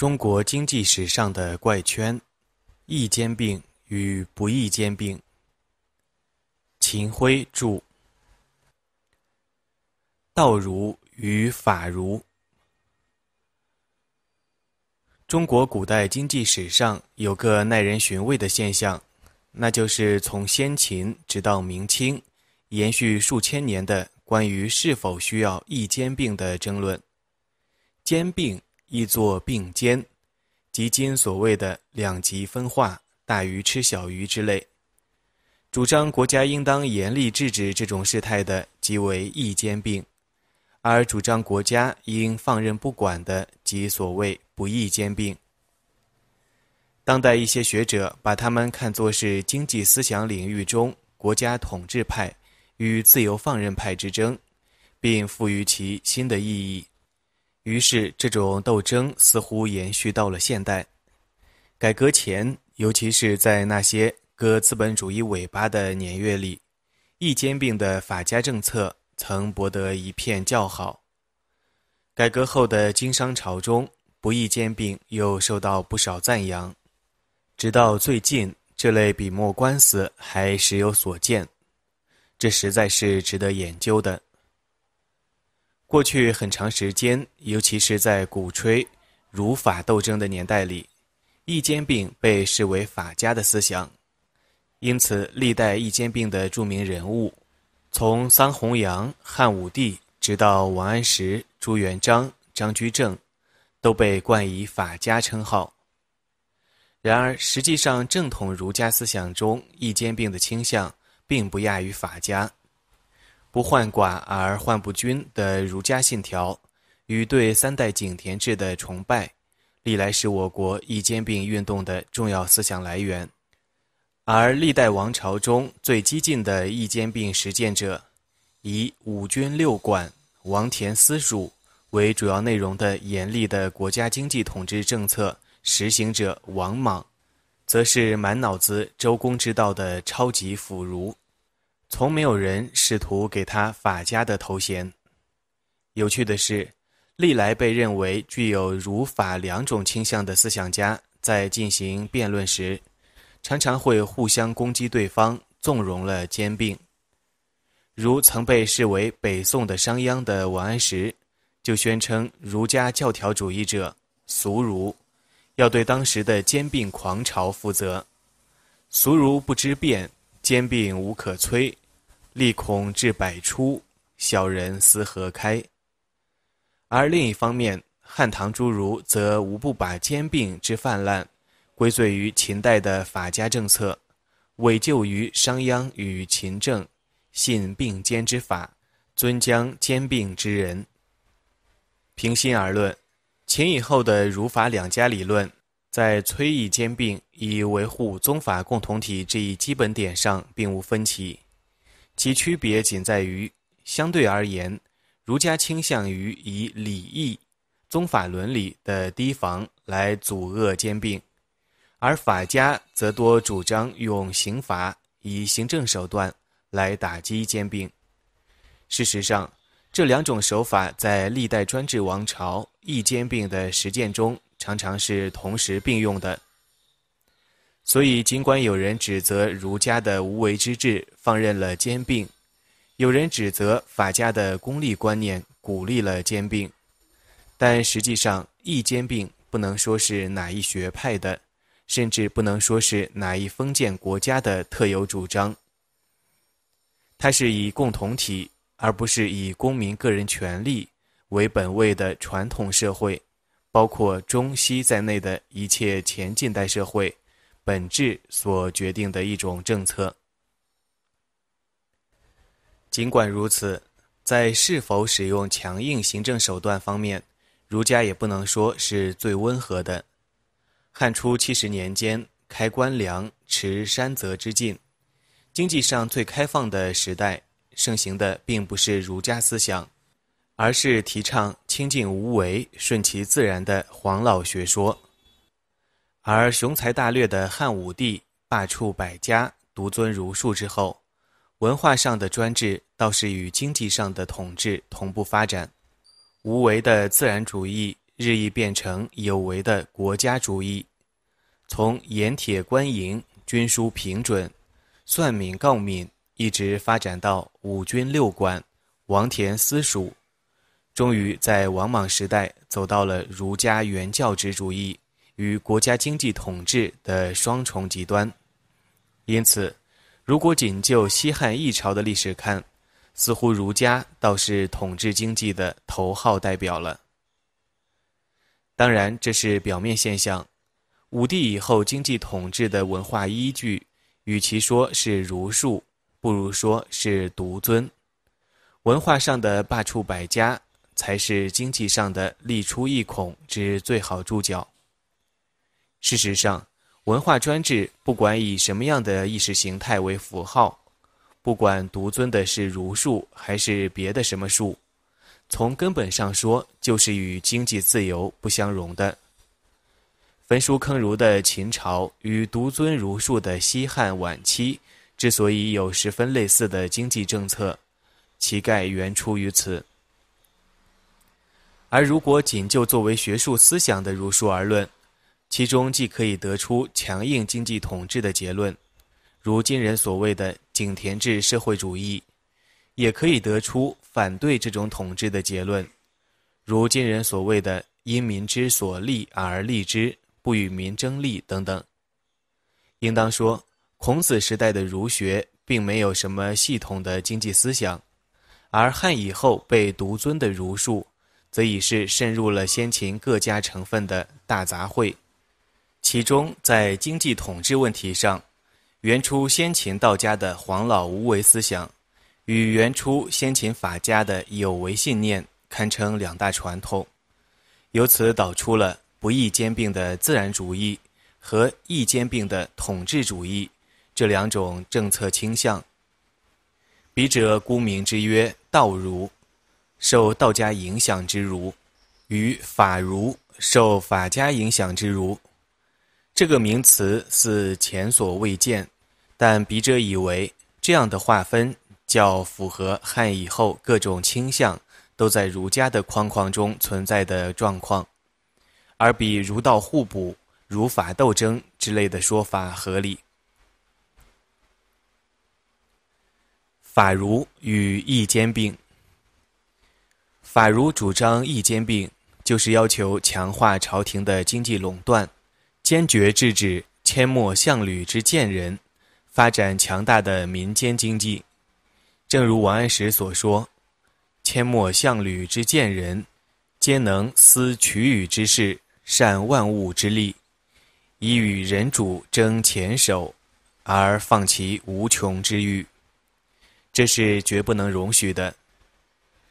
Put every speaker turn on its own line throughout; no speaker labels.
中国经济史上的怪圈：易兼并与不易兼并。秦晖著。道儒与法儒。中国古代经济史上有个耐人寻味的现象，那就是从先秦直到明清，延续数千年的关于是否需要易兼并的争论。兼并。亦作并肩，即今所谓的两极分化、大鱼吃小鱼之类。主张国家应当严厉制止这种事态的，即为易兼并；而主张国家应放任不管的，即所谓不易兼并。当代一些学者把他们看作是经济思想领域中国家统治派与自由放任派之争，并赋予其新的意义。于是，这种斗争似乎延续到了现代。改革前，尤其是在那些割资本主义尾巴的年月里，易兼并的法家政策曾博得一片叫好；改革后的经商潮中，不易兼并又受到不少赞扬。直到最近，这类笔墨官司还时有所见，这实在是值得研究的。过去很长时间，尤其是在鼓吹儒法斗争的年代里，易兼并被视为法家的思想。因此，历代易兼并的著名人物，从桑弘羊、汉武帝，直到王安石、朱元璋、张居正，都被冠以法家称号。然而，实际上正统儒家思想中易兼并的倾向，并不亚于法家。不患寡而患不均的儒家信条，与对三代井田制的崇拜，历来是我国一兼并运动的重要思想来源。而历代王朝中最激进的一兼并实践者，以五军六管、王田私属为主要内容的严厉的国家经济统治政策实行者王莽，则是满脑子周公之道的超级腐儒。从没有人试图给他法家的头衔。有趣的是，历来被认为具有儒法两种倾向的思想家，在进行辩论时，常常会互相攻击对方，纵容了兼并。如曾被视为北宋的商鞅的王安石，就宣称儒家教条主义者俗儒，要对当时的兼并狂潮负责。俗儒不知变，兼并无可摧。利恐至百出，小人思何开？而另一方面，汉唐诸儒则无不把兼并之泛滥归罪于秦代的法家政策，委咎于商鞅与秦政信并兼之法，尊将兼并之人。平心而论，秦以后的儒法两家理论，在崔抑兼并以维护宗法共同体这一基本点上，并无分歧。其区别仅在于，相对而言，儒家倾向于以礼义、宗法伦理的提防来阻遏兼并，而法家则多主张用刑罚、以行政手段来打击兼并。事实上，这两种手法在历代专制王朝抑兼并的实践中，常常是同时并用的。所以，尽管有人指责儒家的无为之治放任了兼并，有人指责法家的功利观念鼓励了兼并，但实际上，一兼并不能说是哪一学派的，甚至不能说是哪一封建国家的特有主张。它是以共同体而不是以公民个人权利为本位的传统社会，包括中西在内的一切前近代社会。本质所决定的一种政策。尽管如此，在是否使用强硬行政手段方面，儒家也不能说是最温和的。汉初七十年间，开官粮，持山泽之禁，经济上最开放的时代，盛行的并不是儒家思想，而是提倡清静无为、顺其自然的黄老学说。而雄才大略的汉武帝罢黜百家，独尊儒术之后，文化上的专制倒是与经济上的统治同步发展。无为的自然主义日益变成有为的国家主义，从盐铁官营、军书平准、算敏告敏，一直发展到五军六官、王田私属，终于在王莽时代走到了儒家原教旨主义。与国家经济统治的双重极端，因此，如果仅就西汉一朝的历史看，似乎儒家倒是统治经济的头号代表了。当然，这是表面现象。武帝以后经济统治的文化依据，与其说是儒术，不如说是独尊。文化上的罢黜百家，才是经济上的立出一孔之最好注脚。事实上，文化专制不管以什么样的意识形态为符号，不管独尊的是儒术还是别的什么术，从根本上说就是与经济自由不相容的。焚书坑儒的秦朝与独尊儒术的西汉晚期之所以有十分类似的经济政策，其概原出于此。而如果仅就作为学术思想的儒术而论，其中既可以得出强硬经济统治的结论，如今人所谓的井田制社会主义，也可以得出反对这种统治的结论，如今人所谓的“因民之所利而利之，不与民争利”等等。应当说，孔子时代的儒学并没有什么系统的经济思想，而汉以后被独尊的儒术，则已是渗入了先秦各家成分的大杂烩。其中，在经济统治问题上，元初先秦道家的黄老无为思想，与元初先秦法家的有为信念，堪称两大传统。由此导出了不易兼并的自然主义和易兼并的统治主义这两种政策倾向。笔者沽名之曰道儒，受道家影响之儒，与法儒受法家影响之儒。这个名词似前所未见，但笔者以为这样的划分较符合汉以后各种倾向都在儒家的框框中存在的状况，而比儒道互补、儒法斗争之类的说法合理。法儒与义兼并，法儒主张义兼并，就是要求强化朝廷的经济垄断。坚决制止阡陌相旅之贱人，发展强大的民间经济。正如王安石所说：“阡陌相旅之贱人，皆能思取予之事，善万物之力，以与人主争前手，而放其无穷之欲。”这是绝不能容许的。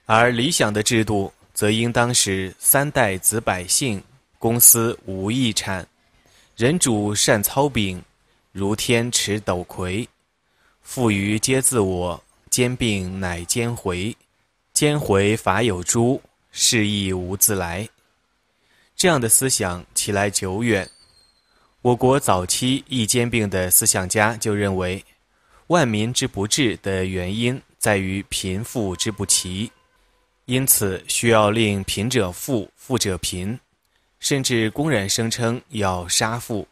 而理想的制度，则应当使三代子百姓公私无异产。人主善操柄，如天持斗魁，富余皆自我兼并，乃兼回，兼回法有诸，是亦无自来。这样的思想起来久远，我国早期易兼并的思想家就认为，万民之不治的原因在于贫富之不齐，因此需要令贫者富，富者贫。甚至公然声称要杀父。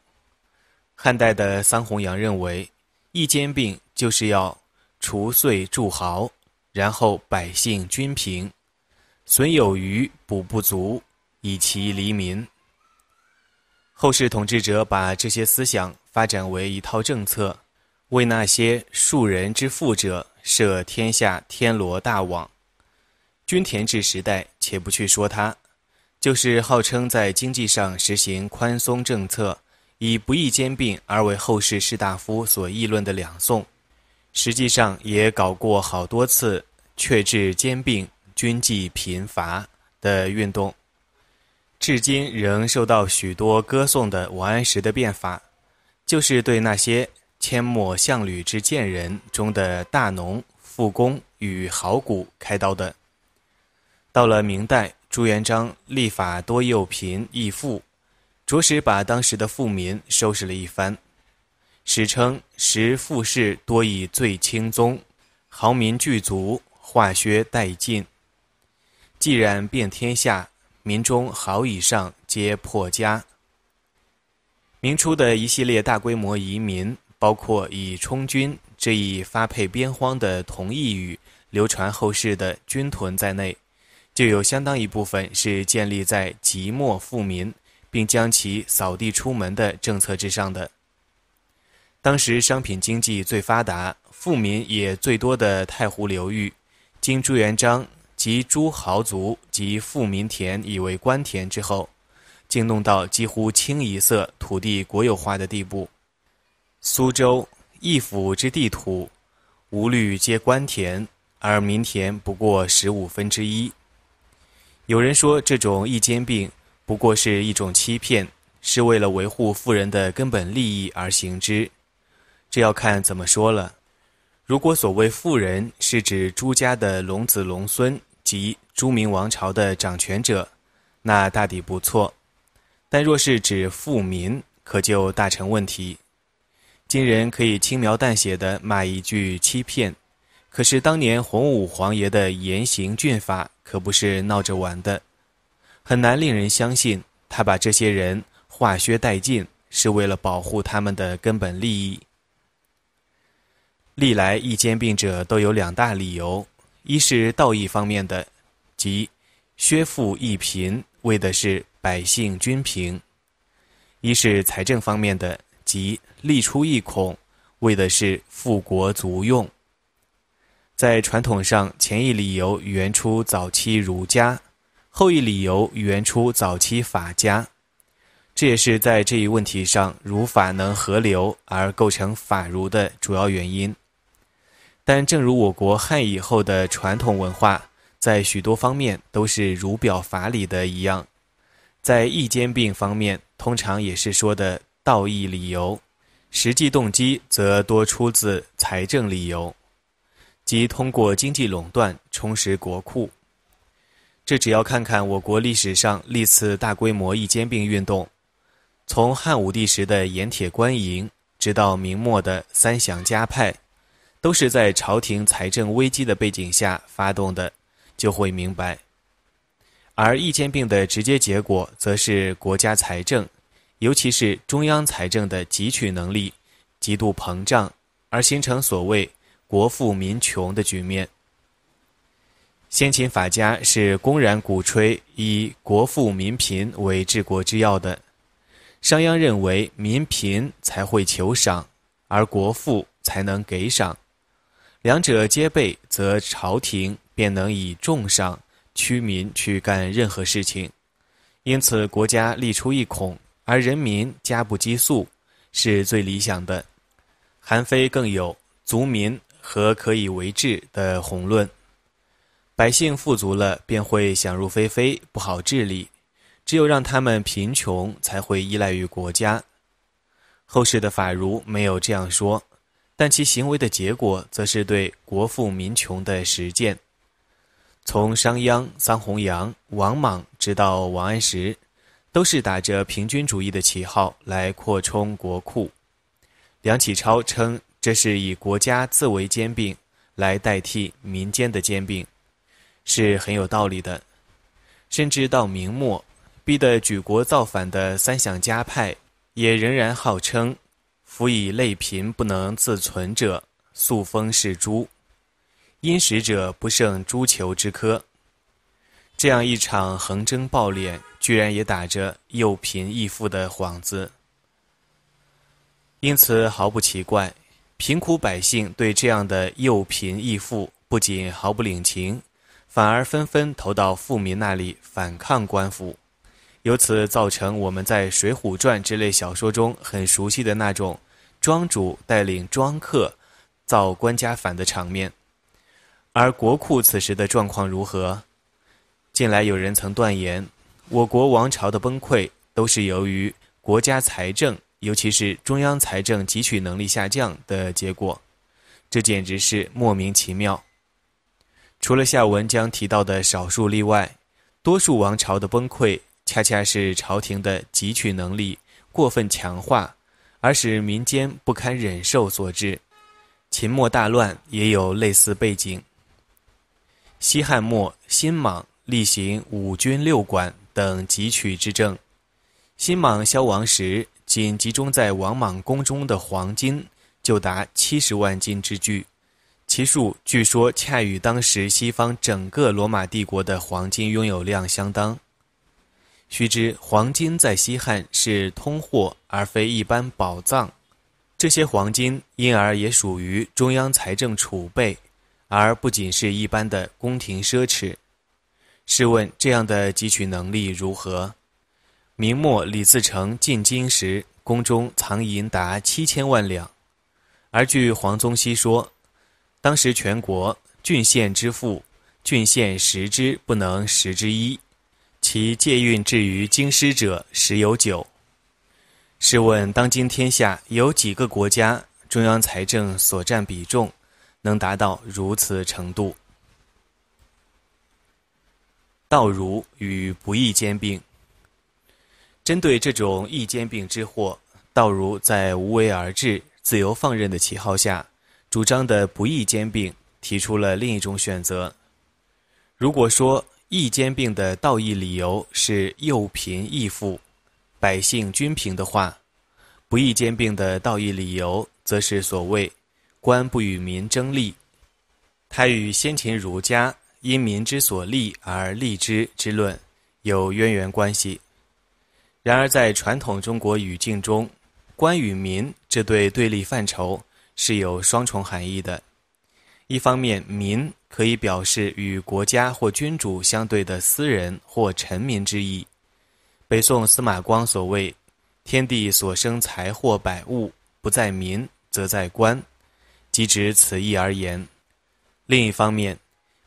汉代的桑弘羊认为，一兼并就是要除岁助豪，然后百姓均平，损有余补不足，以其黎民。后世统治者把这些思想发展为一套政策，为那些庶人之富者设天下天罗大网。均田制时代，且不去说它。就是号称在经济上实行宽松政策，以不易兼并而为后世士大夫所议论的两宋，实际上也搞过好多次却治兼并、军纪贫乏的运动。至今仍受到许多歌颂的王安石的变法，就是对那些阡陌乡闾之贱人中的大农、富工与豪贾开刀的。到了明代。朱元璋立法多诱贫抑富，着实把当时的富民收拾了一番，史称“时富士多以罪轻宗，豪民具足，化削殆尽”。既然遍天下，民中豪以上皆破家。明初的一系列大规模移民，包括以充军这一发配边荒的同义语流传后世的军屯在内。就有相当一部分是建立在即墨富民，并将其扫地出门的政策之上的。当时商品经济最发达、富民也最多的太湖流域，经朱元璋及诸豪族及富民田以为官田之后，竟弄到几乎清一色土地国有化的地步。苏州一府之地土，无虑皆官田，而民田不过十五分之一。有人说，这种一肩并不过是一种欺骗，是为了维护富人的根本利益而行之。这要看怎么说了。如果所谓富人是指朱家的龙子龙孙及朱明王朝的掌权者，那大抵不错；但若是指富民，可就大成问题。今人可以轻描淡写的骂一句欺骗，可是当年洪武皇爷的严刑峻法。可不是闹着玩的，很难令人相信他把这些人化削殆尽是为了保护他们的根本利益。历来易兼并者都有两大理由：一是道义方面的，即削富易贫，为的是百姓均平；一是财政方面的，即利出一孔，为的是富国足用。在传统上，前一理由源出早期儒家，后一理由源出早期法家，这也是在这一问题上儒法能合流而构成法儒的主要原因。但正如我国汉以后的传统文化在许多方面都是儒表法理的一样，在易兼并方面，通常也是说的道义理由，实际动机则多出自财政理由。即通过经济垄断充实国库，这只要看看我国历史上历次大规模易兼并运动，从汉武帝时的盐铁官营，直到明末的三饷加派，都是在朝廷财政危机的背景下发动的，就会明白。而易兼并的直接结果，则是国家财政，尤其是中央财政的汲取能力极度膨胀，而形成所谓。国富民穷的局面。先秦法家是公然鼓吹以国富民贫为治国之要的。商鞅认为，民贫才会求赏，而国富才能给赏。两者皆备，则朝廷便能以重赏驱民去干任何事情。因此，国家立出一孔，而人民家不积粟，是最理想的。韩非更有族民。和可以为治的宏论，百姓富足了便会想入非非，不好治理；只有让他们贫穷，才会依赖于国家。后世的法儒没有这样说，但其行为的结果，则是对国富民穷的实践。从商鞅、桑弘羊、王莽，直到王安石，都是打着平均主义的旗号来扩充国库。梁启超称。这是以国家自为兼并，来代替民间的兼并，是很有道理的。甚至到明末，逼得举国造反的三项加派，也仍然号称“辅以类贫不能自存者，素封是猪；因使者不胜诸裘之苛。”这样一场横征暴敛，居然也打着诱贫易富的幌子，因此毫不奇怪。贫苦百姓对这样的诱贫易富不仅毫不领情，反而纷纷投到富民那里反抗官府，由此造成我们在《水浒传》之类小说中很熟悉的那种庄主带领庄客造官家反的场面。而国库此时的状况如何？近来有人曾断言，我国王朝的崩溃都是由于国家财政。尤其是中央财政汲取能力下降的结果，这简直是莫名其妙。除了下文将提到的少数例外，多数王朝的崩溃恰恰是朝廷的汲取能力过分强化，而使民间不堪忍受所致。秦末大乱也有类似背景。西汉末，新莽例行五军六管等汲取之政，新莽消亡时。仅集中在王莽宫中的黄金就达七十万斤之巨，其数据说恰与当时西方整个罗马帝国的黄金拥有量相当。须知黄金在西汉是通货而非一般宝藏，这些黄金因而也属于中央财政储备，而不仅是一般的宫廷奢侈。试问这样的汲取能力如何？明末李自成进京时，宫中藏银达七千万两，而据黄宗羲说，当时全国郡县之富，郡县十之不能十之一，其借运至于京师者十有九。试问当今天下有几个国家中央财政所占比重能达到如此程度？道儒与不义兼并。针对这种易兼并之祸，道儒在无为而治、自由放任的旗号下，主张的不易兼并，提出了另一种选择。如果说易兼并的道义理由是幼贫易富、百姓均贫的话，不易兼并的道义理由则是所谓“官不与民争利”。他与先秦儒家“因民之所利而利之”之论有渊源关系。然而，在传统中国语境中，“官与民”这对对立范畴是有双重含义的。一方面，“民”可以表示与国家或君主相对的私人或臣民之意。北宋司马光所谓“天地所生财货百物不在民，则在官”，即指此意而言。另一方面，“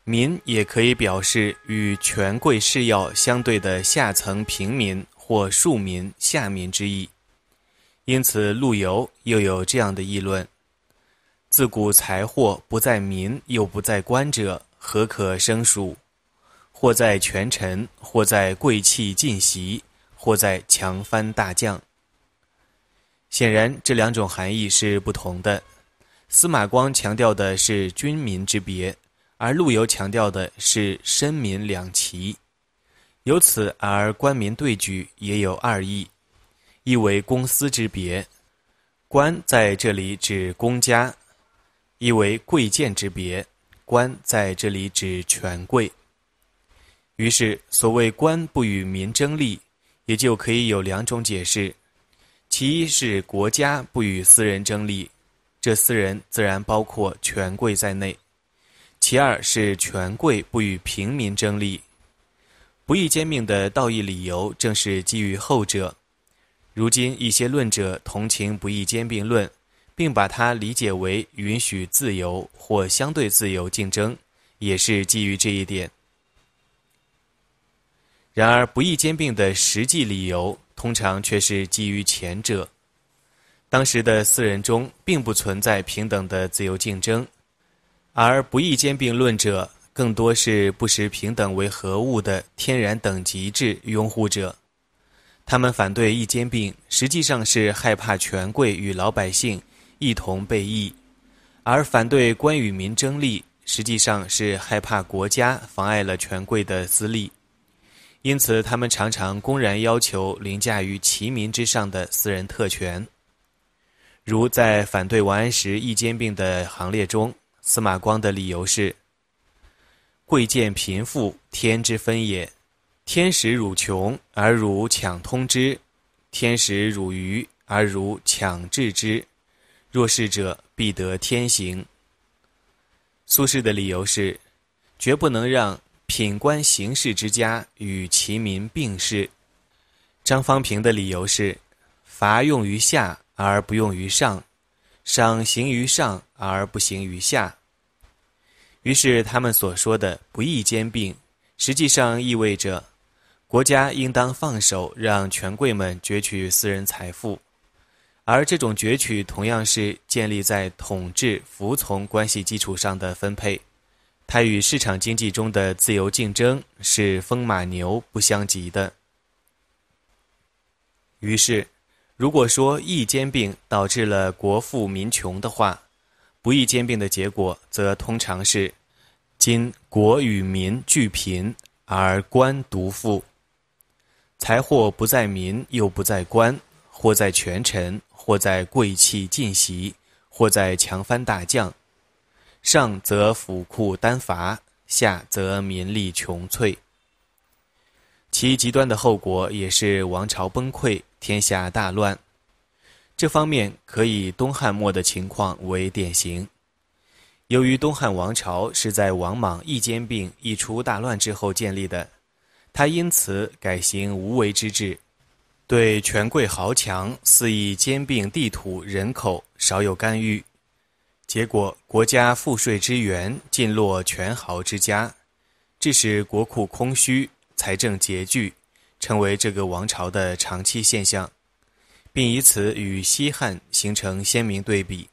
民”也可以表示与权贵势要相对的下层平民。或庶民下民之意，因此陆游又有这样的议论：自古财货不在民，又不在官者，何可生数？或在权臣，或在贵戚近袭，或在强藩大将。显然，这两种含义是不同的。司马光强调的是君民之别，而陆游强调的是身民两齐。由此而官民对举也有二义：一为公私之别，官在这里指公家；一为贵贱之别，官在这里指权贵。于是，所谓“官不与民争利”，也就可以有两种解释：其一是国家不与私人争利，这私人自然包括权贵在内；其二是权贵不与平民争利。不易兼并的道义理由正是基于后者。如今一些论者同情不易兼并论，并把它理解为允许自由或相对自由竞争，也是基于这一点。然而，不易兼并的实际理由通常却是基于前者。当时的四人中并不存在平等的自由竞争，而不易兼并论者。更多是不识平等为何物的天然等级制拥护者，他们反对易兼并，实际上是害怕权贵与老百姓一同被抑；而反对官与民争利，实际上是害怕国家妨碍了权贵的私利。因此，他们常常公然要求凌驾于其民之上的私人特权。如在反对王安石易兼并的行列中，司马光的理由是。会见贫富，天之分也。天时汝穷而汝抢通之，天时汝愚而汝抢治之，若是者必得天行。苏轼的理由是，绝不能让品官行事之家与其民并世。张方平的理由是，罚用于下而不用于上，赏行于上而不行于下。于是，他们所说的“不易兼并”，实际上意味着国家应当放手，让权贵们攫取私人财富，而这种攫取同样是建立在统治服从关系基础上的分配，它与市场经济中的自由竞争是风马牛不相及的。于是，如果说易兼并导致了国富民穷的话，不易兼并的结果，则通常是：今国与民俱贫，而官独富。财货不在民，又不在官，或在权臣，或在贵戚尽席，或在强藩大将。上则府库单乏，下则民力穷瘁。其极端的后果，也是王朝崩溃，天下大乱。这方面可以东汉末的情况为典型。由于东汉王朝是在王莽一兼并一出大乱之后建立的，他因此改行无为之治，对权贵豪强肆意兼并地土人口少有干预，结果国家赋税之源尽落权豪之家，致使国库空虚、财政拮据，成为这个王朝的长期现象。并以此与西汉形成鲜明对比。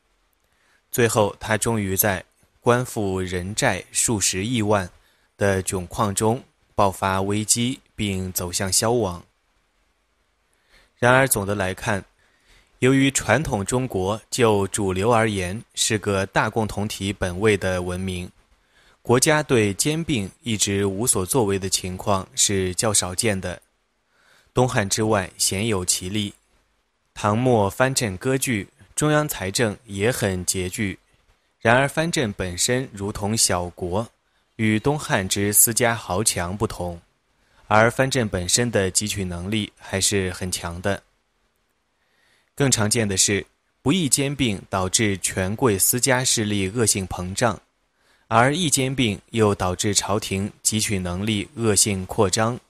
最后，他终于在官复人债数十亿万的窘况中爆发危机，并走向消亡。然而，总的来看，由于传统中国就主流而言是个大共同体本位的文明，国家对兼并一直无所作为的情况是较少见的，东汉之外鲜有其例。唐末藩镇割据，中央财政也很拮据。然而，藩镇本身如同小国，与东汉之私家豪强不同，而藩镇本身的汲取能力还是很强的。更常见的是，不易兼并导致权贵私家势力恶性膨胀，而易兼并又导致朝廷汲取能力恶性扩张。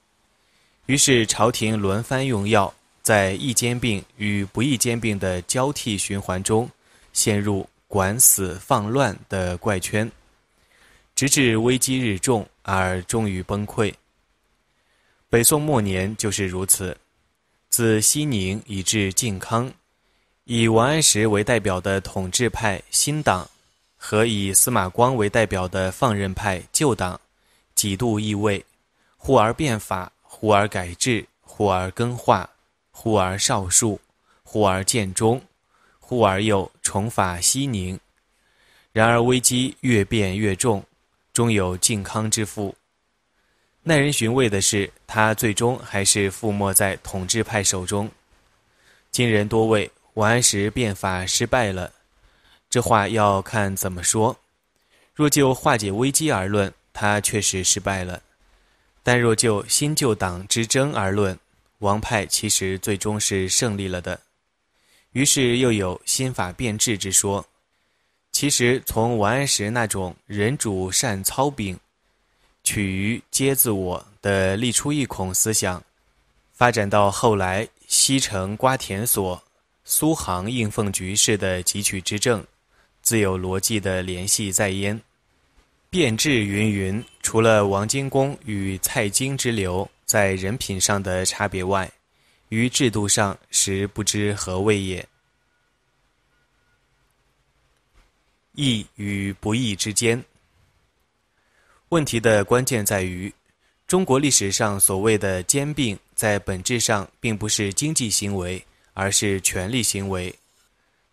于是，朝廷轮番用药。在易兼并与不易兼并的交替循环中，陷入管死放乱的怪圈，直至危机日重而终于崩溃。北宋末年就是如此，自西宁以至靖康，以王安石为代表的统治派新党，和以司马光为代表的放任派旧党，几度易位，忽而变法，忽而改制，忽而更化。忽而少数，忽而建中，忽而又重法西宁。然而危机越变越重，终有靖康之祸。耐人寻味的是，他最终还是覆没在统治派手中。今人多谓王安石变法失败了，这话要看怎么说。若就化解危机而论，他确实失败了；但若就新旧党之争而论，王派其实最终是胜利了的，于是又有新法变质之说。其实从王安石那种“人主善操兵，取于皆自我”的立出一孔思想，发展到后来西城瓜田所、苏杭应奉局势的汲取之政，自有逻辑的联系在焉。变质云云，除了王荆公与蔡京之流。在人品上的差别外，于制度上实不知何谓也。义与不义之间，问题的关键在于，中国历史上所谓的兼并，在本质上并不是经济行为，而是权力行为。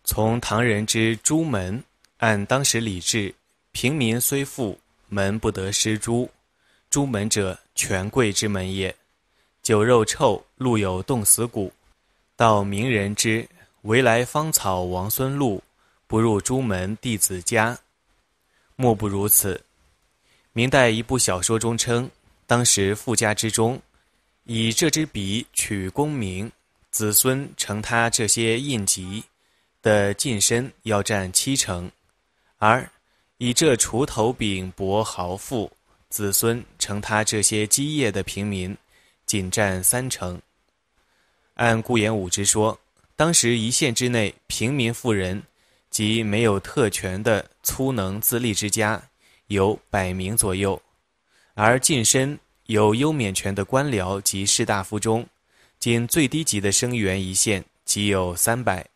从唐人之朱门，按当时礼制，平民虽富，门不得失朱。朱门者，权贵之门也。酒肉臭，路有冻死骨。道明人之，惟来芳草王孙路，不入朱门弟子家。莫不如此。明代一部小说中称，当时富家之中，以这支笔取功名，子孙承他这些印记的晋身要占七成；而以这锄头柄搏豪富。子孙成他这些基业的平民，仅占三成。按顾炎武之说，当时一县之内，平民富人及没有特权的粗能自立之家，有百名左右；而晋身有优免权的官僚及士大夫中，仅最低级的生员一县即有三百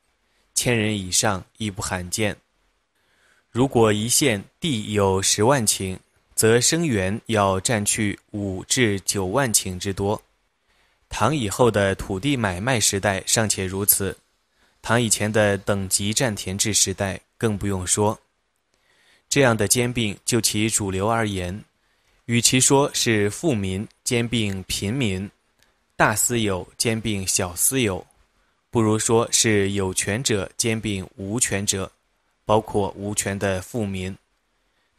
千人以上，亦不罕见。如果一县地有十万顷，则生源要占去五至九万顷之多，唐以后的土地买卖时代尚且如此，唐以前的等级占田制时代更不用说。这样的兼并，就其主流而言，与其说是富民兼并贫民，大私有兼并小私有，不如说是有权者兼并无权者，包括无权的富民。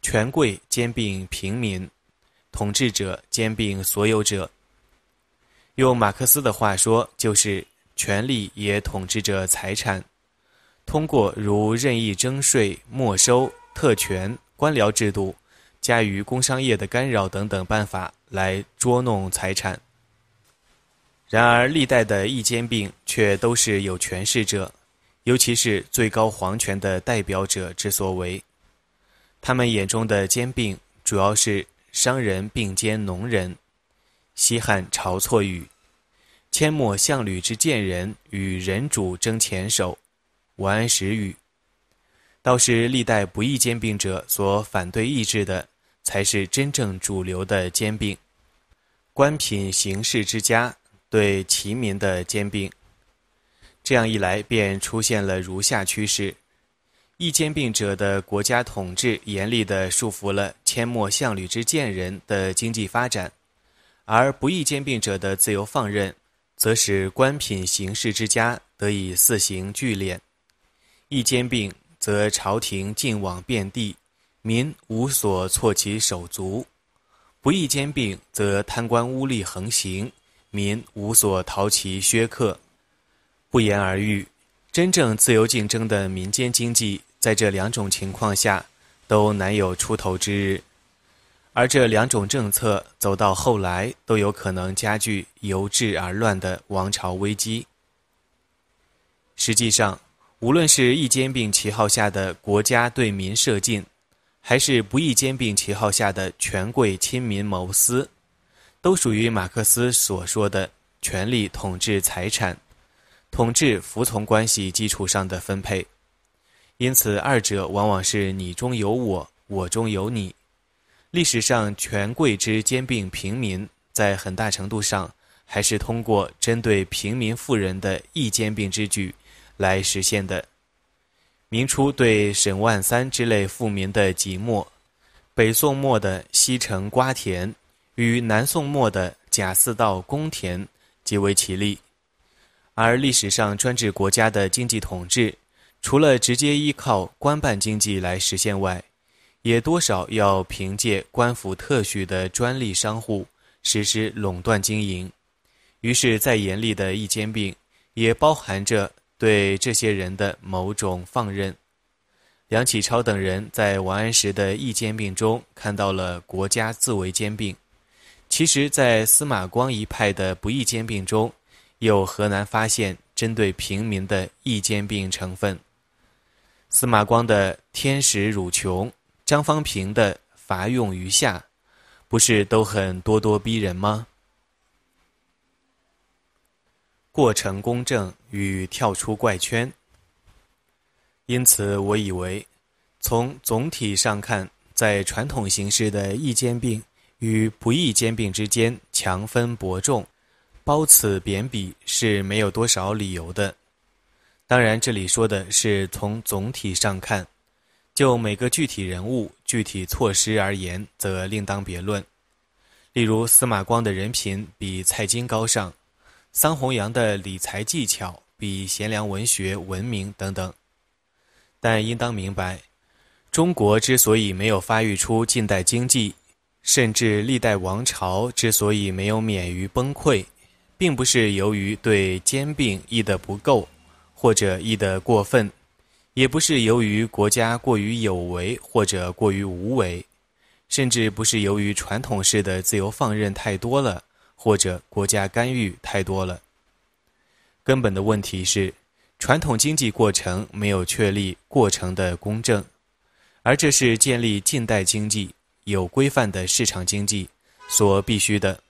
权贵兼并平民，统治者兼并所有者。用马克思的话说，就是权力也统治着财产，通过如任意征税、没收、特权、官僚制度、加于工商业的干扰等等办法来捉弄财产。然而，历代的易兼并却都是有权势者，尤其是最高皇权的代表者之所为。他们眼中的兼并，主要是商人并兼农人。西汉晁错语：“阡陌乡吕之贱人，与人主争前手。”王安石语：“倒是历代不易兼并者所反对意志的，才是真正主流的兼并。官品形式之家对齐民的兼并。这样一来，便出现了如下趋势。”易兼并者的国家统治严厉地束缚了阡陌相闾之贱人的经济发展，而不易兼并者的自由放任，则使官品行事之家得以肆行聚敛。易兼并，则朝廷尽往遍地，民无所措其手足；不易兼并，则贪官污吏横行，民无所逃其削刻。不言而喻。真正自由竞争的民间经济，在这两种情况下都难有出头之日，而这两种政策走到后来都有可能加剧由治而乱的王朝危机。实际上，无论是易兼并旗号下的国家对民设禁，还是不易兼并旗号下的权贵亲民谋私，都属于马克思所说的权力统治财产。统治服从关系基础上的分配，因此二者往往是你中有我，我中有你。历史上权贵之兼并平民，在很大程度上还是通过针对平民富人的易兼并之举来实现的。明初对沈万三之类富民的即墨，北宋末的西城瓜田，与南宋末的贾似道公田，即为其例。而历史上专制国家的经济统治，除了直接依靠官办经济来实现外，也多少要凭借官府特许的专利商户实施垄断经营。于是，再严厉的一兼并，也包含着对这些人的某种放任。梁启超等人在王安石的一兼并中看到了国家自为兼并，其实，在司马光一派的不义兼并中。又何难发现针对平民的易兼病成分？司马光的“天时汝穷”，张方平的“伐用于下”，不是都很咄咄逼人吗？过程公正与跳出怪圈。因此，我以为，从总体上看，在传统形式的易兼病与不易兼病之间，强分伯仲。褒此贬彼是没有多少理由的，当然，这里说的是从总体上看，就每个具体人物、具体措施而言，则另当别论。例如，司马光的人品比蔡京高尚，桑弘羊的理财技巧比贤良文学文明等等。但应当明白，中国之所以没有发育出近代经济，甚至历代王朝之所以没有免于崩溃，并不是由于对兼并抑得不够，或者抑得过分，也不是由于国家过于有为或者过于无为，甚至不是由于传统式的自由放任太多了，或者国家干预太多了。根本的问题是，传统经济过程没有确立过程的公正，而这是建立近代经济有规范的市场经济所必须的。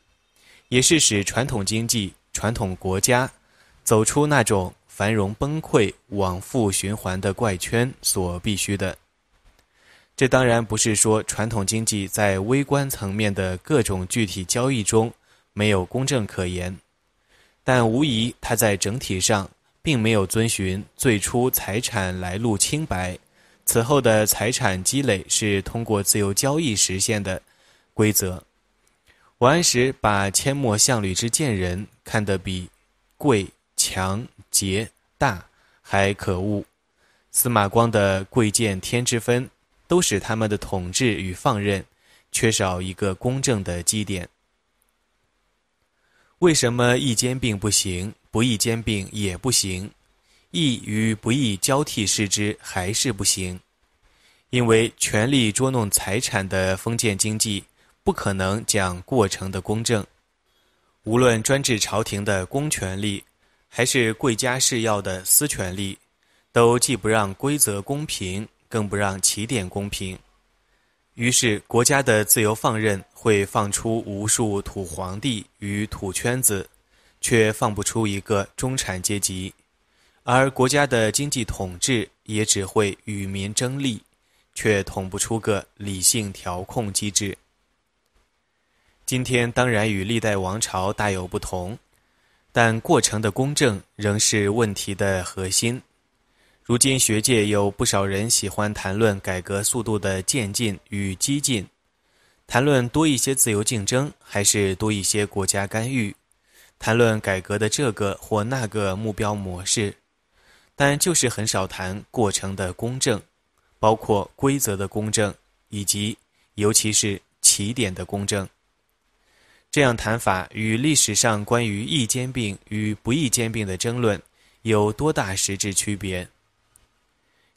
也是使传统经济、传统国家走出那种繁荣崩溃往复循环的怪圈所必须的。这当然不是说传统经济在微观层面的各种具体交易中没有公正可言，但无疑它在整体上并没有遵循最初财产来路清白，此后的财产积累是通过自由交易实现的规则。王安石把阡陌相履之贱人看得比贵强、杰大还可恶，司马光的贵贱天之分，都使他们的统治与放任缺少一个公正的基点。为什么易兼并不行，不易兼并也不行，易与不易交替失之还是不行？因为权力捉弄财产的封建经济。不可能讲过程的公正，无论专制朝廷的公权力，还是贵家世要的私权力，都既不让规则公平，更不让起点公平。于是，国家的自由放任会放出无数土皇帝与土圈子，却放不出一个中产阶级；而国家的经济统治也只会与民争利，却统不出个理性调控机制。今天当然与历代王朝大有不同，但过程的公正仍是问题的核心。如今学界有不少人喜欢谈论改革速度的渐进与激进，谈论多一些自由竞争还是多一些国家干预，谈论改革的这个或那个目标模式，但就是很少谈过程的公正，包括规则的公正以及尤其是起点的公正。这样谈法与历史上关于易兼并与不易兼并的争论有多大实质区别？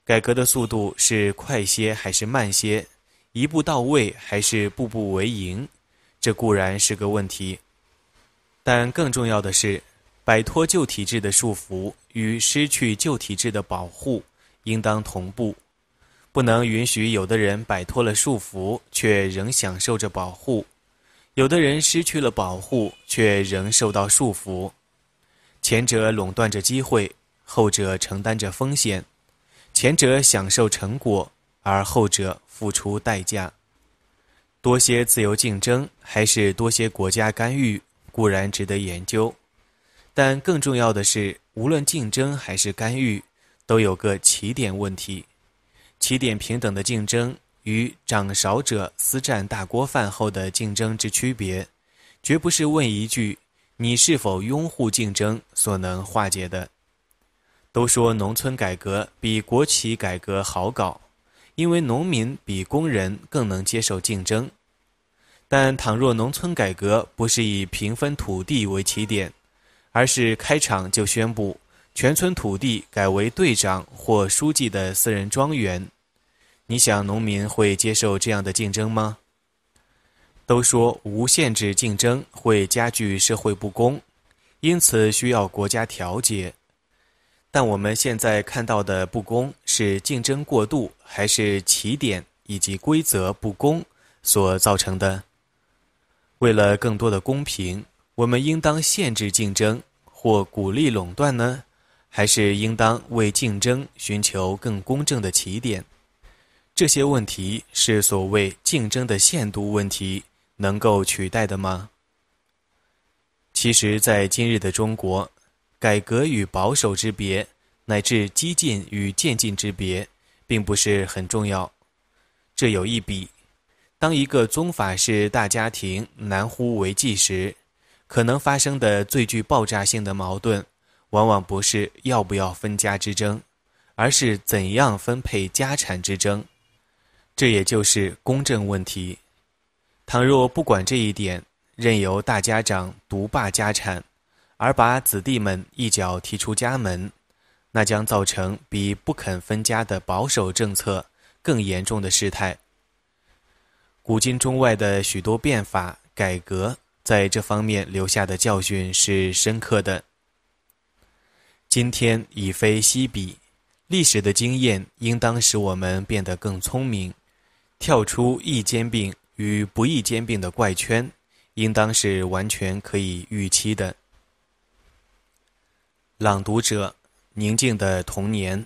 改革的速度是快些还是慢些？一步到位还是步步为营？这固然是个问题，但更重要的是，摆脱旧体制的束缚与失去旧体制的保护应当同步，不能允许有的人摆脱了束缚，却仍享受着保护。有的人失去了保护，却仍受到束缚；前者垄断着机会，后者承担着风险；前者享受成果，而后者付出代价。多些自由竞争还是多些国家干预，固然值得研究，但更重要的是，无论竞争还是干预，都有个起点问题：起点平等的竞争。与掌勺者私占大锅饭后的竞争之区别，绝不是问一句“你是否拥护竞争”所能化解的。都说农村改革比国企改革好搞，因为农民比工人更能接受竞争。但倘若农村改革不是以平分土地为起点，而是开场就宣布全村土地改为队长或书记的私人庄园，你想农民会接受这样的竞争吗？都说无限制竞争会加剧社会不公，因此需要国家调节。但我们现在看到的不公是竞争过度，还是起点以及规则不公所造成的？为了更多的公平，我们应当限制竞争，或鼓励垄断呢？还是应当为竞争寻求更公正的起点？这些问题是所谓竞争的限度问题能够取代的吗？其实，在今日的中国，改革与保守之别，乃至激进与渐进之别，并不是很重要。这有一比：当一个宗法式大家庭难乎为继时，可能发生的最具爆炸性的矛盾，往往不是要不要分家之争，而是怎样分配家产之争。这也就是公正问题。倘若不管这一点，任由大家长独霸家产，而把子弟们一脚踢出家门，那将造成比不肯分家的保守政策更严重的事态。古今中外的许多变法改革，在这方面留下的教训是深刻的。今天已非昔比，历史的经验应当使我们变得更聪明。跳出易兼并与不易兼并的怪圈，应当是完全可以预期的。朗读者：宁静的童年。